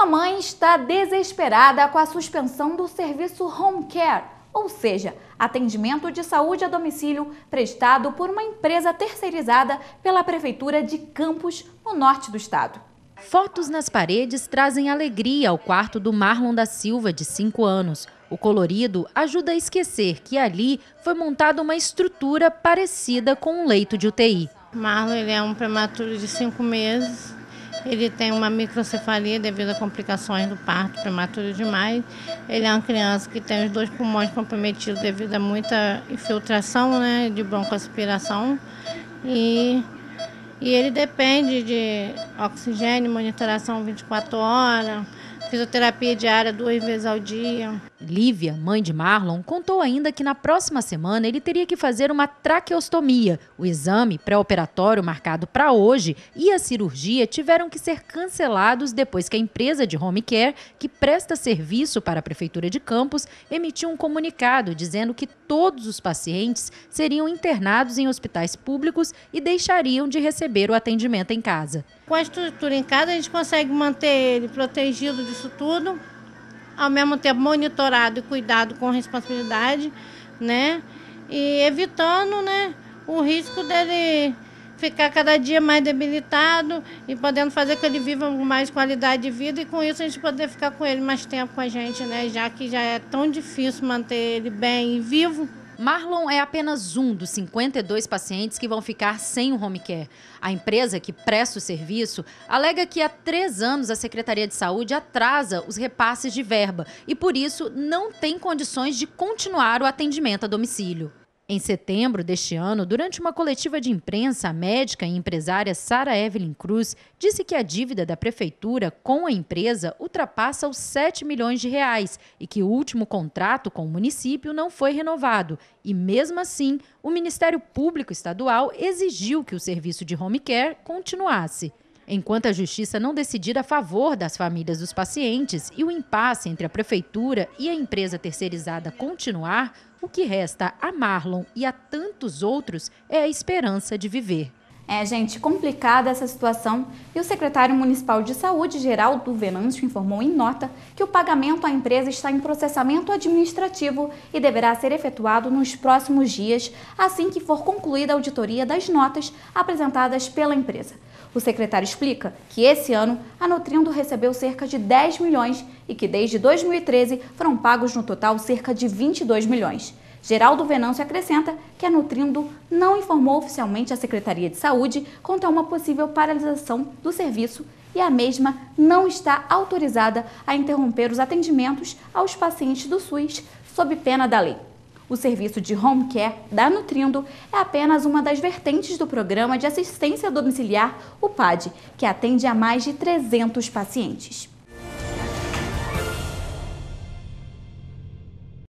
Uma mãe está desesperada com a suspensão do serviço home care, ou seja, atendimento de saúde a domicílio prestado por uma empresa terceirizada pela Prefeitura de Campos, no norte do estado. Fotos nas paredes trazem alegria ao quarto do Marlon da Silva, de 5 anos. O colorido ajuda a esquecer que ali foi montada uma estrutura parecida com um leito de UTI. Marlon ele é um prematuro de 5 meses ele tem uma microcefalia devido a complicações do parto prematuro demais. Ele é uma criança que tem os dois pulmões comprometidos devido a muita infiltração né, de broncoaspiração. E, e ele depende de oxigênio, monitoração 24 horas. Fisioterapia diária duas vezes ao dia. Lívia, mãe de Marlon, contou ainda que na próxima semana ele teria que fazer uma traqueostomia. O exame pré-operatório marcado para hoje e a cirurgia tiveram que ser cancelados depois que a empresa de home care, que presta serviço para a Prefeitura de Campos, emitiu um comunicado dizendo que todos os pacientes seriam internados em hospitais públicos e deixariam de receber o atendimento em casa. Com a estrutura em casa, a gente consegue manter ele protegido disso tudo, ao mesmo tempo monitorado e cuidado com responsabilidade, né? E evitando, né, o risco dele ficar cada dia mais debilitado e podendo fazer que ele viva com mais qualidade de vida e com isso a gente poder ficar com ele mais tempo com a gente, né? Já que já é tão difícil manter ele bem e vivo. Marlon é apenas um dos 52 pacientes que vão ficar sem o home care. A empresa que presta o serviço alega que há três anos a Secretaria de Saúde atrasa os repasses de verba e, por isso, não tem condições de continuar o atendimento a domicílio. Em setembro deste ano, durante uma coletiva de imprensa, a médica e empresária Sara Evelyn Cruz disse que a dívida da prefeitura com a empresa ultrapassa os 7 milhões de reais e que o último contrato com o município não foi renovado. E mesmo assim, o Ministério Público Estadual exigiu que o serviço de home care continuasse enquanto a justiça não decidir a favor das famílias dos pacientes e o impasse entre a prefeitura e a empresa terceirizada continuar, o que resta a Marlon e a tantos outros é a esperança de viver. É, gente, complicada essa situação e o secretário municipal de saúde, Geraldo Venâncio, informou em nota que o pagamento à empresa está em processamento administrativo e deverá ser efetuado nos próximos dias, assim que for concluída a auditoria das notas apresentadas pela empresa. O secretário explica que esse ano a Nutrindo recebeu cerca de 10 milhões e que desde 2013 foram pagos no total cerca de 22 milhões. Geraldo Venâncio acrescenta que a Nutrindo não informou oficialmente a Secretaria de Saúde quanto a uma possível paralisação do serviço e a mesma não está autorizada a interromper os atendimentos aos pacientes do SUS sob pena da lei. O serviço de home care da Nutrindo é apenas uma das vertentes do programa de assistência domiciliar, o PAD, que atende a mais de 300 pacientes.